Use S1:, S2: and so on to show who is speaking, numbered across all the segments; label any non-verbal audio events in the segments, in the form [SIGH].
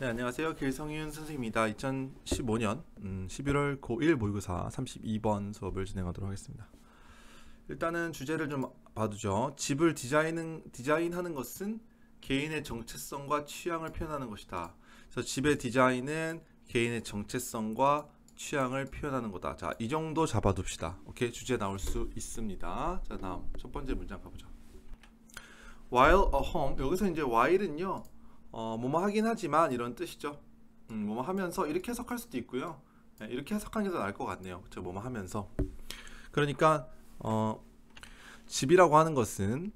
S1: 네, 안녕하세요. 길성윤 선생입니다. 2015년 음, 11월 고1 모의고사 32번 수업을 진행하도록 하겠습니다. 일단은 주제를 좀 봐두죠. 집을 디자인, 디자인하는 것은 개인의 정체성과 취향을 표현하는 것이다. 그래서 집의 디자인은 개인의 정체성과 취향을 표현하는 거다. 자, 이 정도 잡아둡시다. 오케이, 주제 나올 수 있습니다. 자, 다음 첫 번째 문장 가보죠. While a home, 여기서 이제 while은요. 어, 뭐뭐 하긴 하지만 이런 뜻이죠. 음, 뭐뭐 하면서 이렇게 해석할 수도 있고요. 네, 이렇게 해석하는 게더 나을 것 같네요. 저 뭐뭐 하면서. 그러니까 어, 집이라고 하는 것은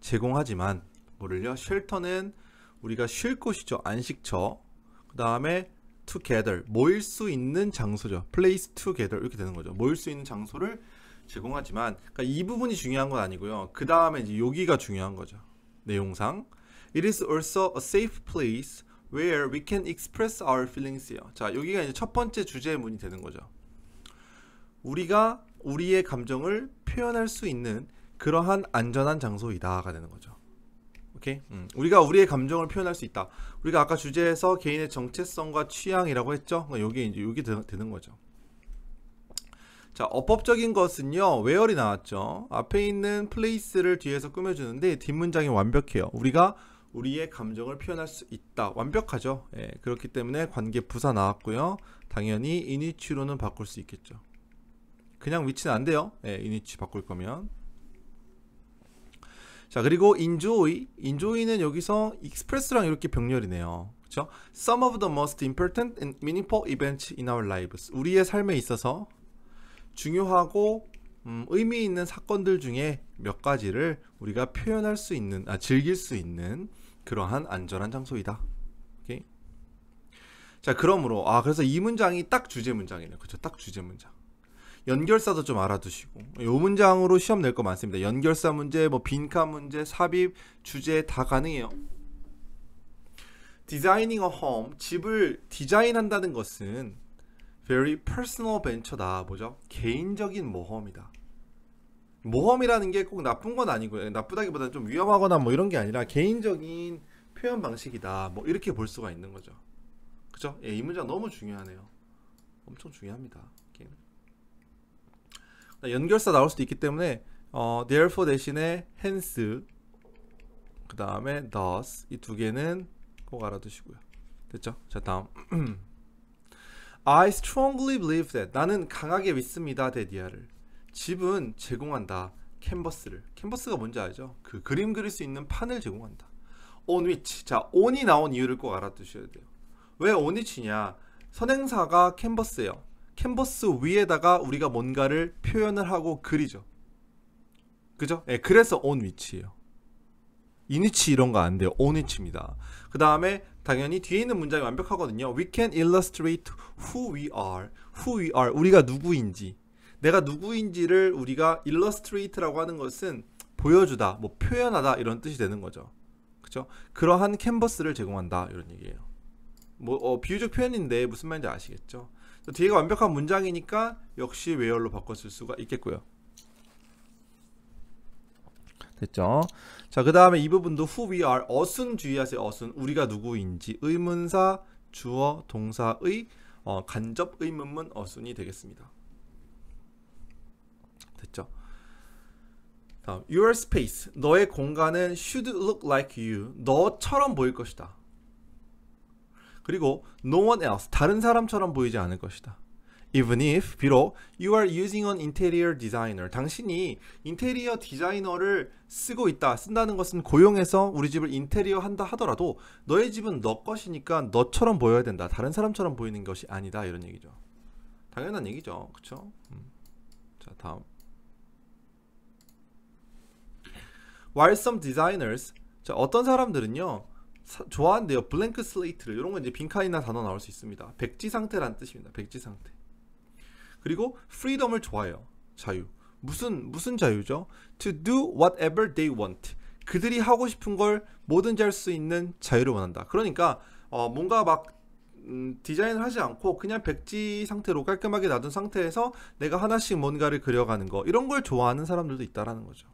S1: 제공하지만 뭐를요? 쉘터는 우리가 쉴 곳이죠. 안식처. 그 다음에 together 모일 수 있는 장소죠. place together 이렇게 되는 거죠. 모일 수 있는 장소를 제공하지만 그러니까 이 부분이 중요한 건 아니고요. 그 다음에 이제 여기가 중요한 거죠. 내용상 It is also a safe place where we can express our feelings요. 자, 여기가 이제 첫 번째 주제문이 되는 거죠. 우리가 우리의 감정을 표현할 수 있는 그러한 안전한 장소이다가 되는 거죠. 오케이? 음. 우리가 우리의 감정을 표현할 수 있다. 우리가 아까 주제에서 개인의 정체성과 취향이라고 했죠. 그러니까 여기 니 이제 여기 되, 는 거죠. 자, 어법적인 것은요. 웨어이 나왔죠. 앞에 있는 플레이스를 뒤에서 꾸며주는데 뒷문장이 완벽해요. 우리가 우리의 감정을 표현할 수 있다. 완벽하죠. 예, 그렇기 때문에 관계 부사 나왔고요. 당연히 이니치로는 바꿀 수 있겠죠. 그냥 위치는 안 돼요. 예, 이니치 바꿀 거면. 자, 그리고 enjoy. enjoy는 여기서 express랑 이렇게 병렬이네요. 그렇죠? Some of the most important and meaningful events in our lives. 우리의 삶에 있어서 중요하고 음, 의미 있는 사건들 중에 몇 가지를 우리가 표현할 수 있는, 아, 즐길 수 있는 그러한 안전한 장소이다. 자, 그러므로, 아, 그래서 이 문장이 딱 주제 문장이네요. 그쵸? 딱 주제 문장. 연결사도 좀 알아두시고 요 문장으로 시험 낼 거 많습니다. 연결사 문제, 뭐 빈칸 문제, 삽입, 주제 다 가능해요. d e s i g n 집을 디자인한다는 것은 very personal venture다. 뭐죠? 개인적인 모험이다. 모험이라는 게 꼭 나쁜 건 아니고요. 예, 나쁘다기보다는 좀 위험하거나 뭐 이런 게 아니라 개인적인 표현 방식이다. 뭐 이렇게 볼 수가 있는 거죠. 그죠? 예, 이 문제가 너무 중요하네요. 엄청 중요합니다. 게임. 연결사 나올 수도 있기 때문에 어, therefore 대신에 hence 그 다음에 thus 이 두 개는 꼭 알아두시고요. 됐죠? 자 다음 [CLEARS THROAT] I strongly believe that 나는 강하게 믿습니다 데디아를 집은 제공한다. 캔버스를. 캔버스가 뭔지 알죠? 그 그림 그릴 수 있는 판을 제공한다. on which. 자, on이 나온 이유를 꼭 알아두셔야 돼요. 왜 on which냐? 선행사가 캔버스예요. 캔버스 위에다가 우리가 뭔가를 표현을 하고 그리죠. 그죠? 예, 그래서 on which예요. 이니치 이런 거 안 돼요. 온위치입니다. 그 다음에 당연히 뒤에 있는 문장이 완벽하거든요. We can illustrate who we are. who we are. 우리가 누구인지. 내가 누구인지를 우리가 illustrate라고 하는 것은 보여주다, 뭐 표현하다 이런 뜻이 되는 거죠. 그렇죠? 그러한 캔버스를 제공한다 이런 얘기예요. 뭐 어, 비유적 표현인데 무슨 말인지 아시겠죠? 뒤에가 완벽한 문장이니까 역시 외열로 바꿨을 수가 있겠고요. 됐죠? 자, 그 다음에 이 부분도 who we are, 어순 주의하세요. 어순. 우리가 누구인지 의문사, 주어, 동사의 어, 간접 의문문 어순이 되겠습니다. 다음, your space, 너의 공간은 should look like you, 너처럼 보일 것이다. 그리고 no one else, 다른 사람처럼 보이지 않을 것이다. Even if, 비록 you are using an interior designer, 당신이 인테리어 디자이너를 쓰고 있다, 쓴다는 것은 고용해서 우리 집을 인테리어 한다 하더라도 너의 집은 너 것이니까 너처럼 보여야 된다, 다른 사람처럼 보이는 것이 아니다 이런 얘기죠. 당연한 얘기죠, 그쵸 음. 자 다음. While some designers 자, 어떤 사람들은요 사, 좋아한대요 블랭크 슬레이트를 이런 건 이제 빈칸이나 단어 나올 수 있습니다 백지 상태란 뜻입니다 백지 상태 그리고 freedom을 좋아해요 자유 무슨 무슨 자유죠? To do whatever they want. 그들이 하고 싶은 걸 뭐든지 할 수 있는 자유를 원한다. 그러니까 어, 뭔가 막 음, 디자인을 하지 않고 그냥 백지 상태로 깔끔하게 놔둔 상태에서 내가 하나씩 뭔가를 그려가는 거 이런 걸 좋아하는 사람들도 있다라는 거죠.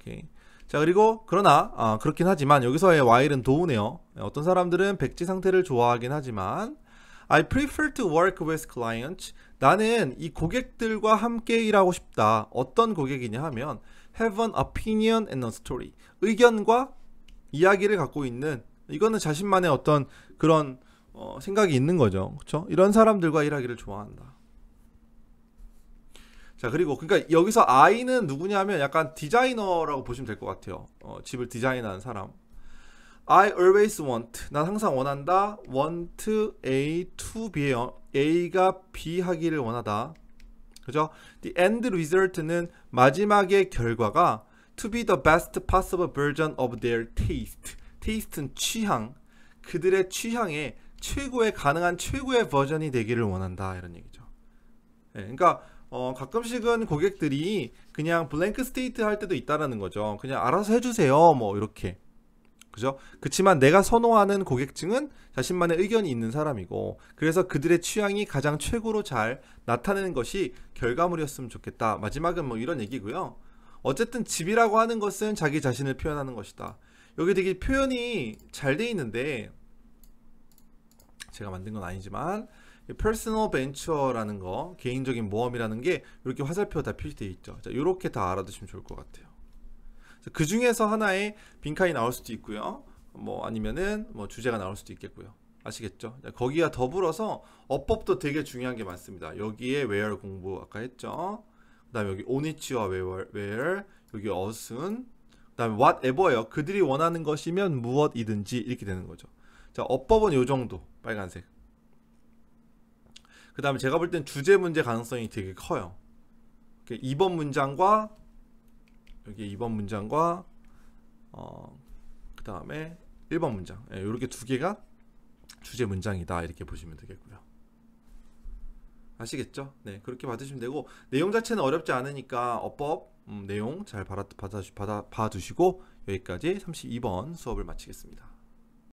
S1: 오케이. 자 그리고 그러나 아, 그렇긴 하지만 여기서의 while은 도우네요. 예, 어떤 사람들은 백지 상태를 좋아하긴 하지만 I prefer to work with clients. 나는 이 고객들과 함께 일하고 싶다. 어떤 고객이냐 하면 have an opinion and a story. 의견과 이야기를 갖고 있는 이거는 자신만의 어떤 그런 어, 생각이 있는 거죠. 그렇죠? 이런 사람들과 일하기를 좋아한다. 자 그리고 그러니까 여기서 아이는 누구냐면 약간 디자이너라고 보시면 될 것 같아요. 어, 집을 디자인하는 사람. I always want. 난 항상 원한다. Want A to B. A가 B 하기를 원하다. 그죠? The end result는 마지막의 결과가 to be the best possible version of their taste. taste는 취향. 그들의 취향에 최고의 가능한 최고의 버전이 되기를 원한다 이런 얘기죠. 네, 그러니까 어, 가끔씩은 고객들이 그냥 블랭크 스테이트 할 때도 있다라는 거죠. 그냥 알아서 해주세요. 뭐 이렇게. 그죠? 그렇지만 내가 선호하는 고객층은 자신만의 의견이 있는 사람이고 그래서 그들의 취향이 가장 최고로 잘 나타내는 것이 결과물이었으면 좋겠다. 마지막은 뭐 이런 얘기고요. 어쨌든 집이라고 하는 것은 자기 자신을 표현하는 것이다. 여기 되게 표현이 잘 돼 있는데 제가 만든 건 아니지만 퍼스널 벤처라는 거, 개인적인 모험이라는 게 이렇게 화살표 다 표시되어 있죠. 자, 이렇게 다 알아두시면 좋을 것 같아요. 자, 그 중에서 하나의 빈칸이 나올 수도 있고요. 뭐 아니면은 뭐 주제가 나올 수도 있겠고요. 아시겠죠? 자, 거기와 더불어서 어법도 되게 중요한 게 많습니다. 여기에 where 공부 아까 했죠. 그다음에 여기 오니치와 where, where 여기 어순 그다음에 whatever요. 그들이 원하는 것이면 무엇이든지 이렇게 되는 거죠. 자, 어법은 요 정도 빨간색. 그 다음에 제가 볼 땐 주제 문제 가능성이 되게 커요. 2번 문장과 여기 2번 문장과 어, 그 다음에 1번 문장 이렇게 예, 두 개가 주제 문장이다 이렇게 보시면 되겠고요. 아시겠죠? 네 그렇게 받으시면 되고 내용 자체는 어렵지 않으니까 어법 음, 내용 잘 받아, 받아, 받아, 봐두시고 여기까지 32번 수업을 마치겠습니다.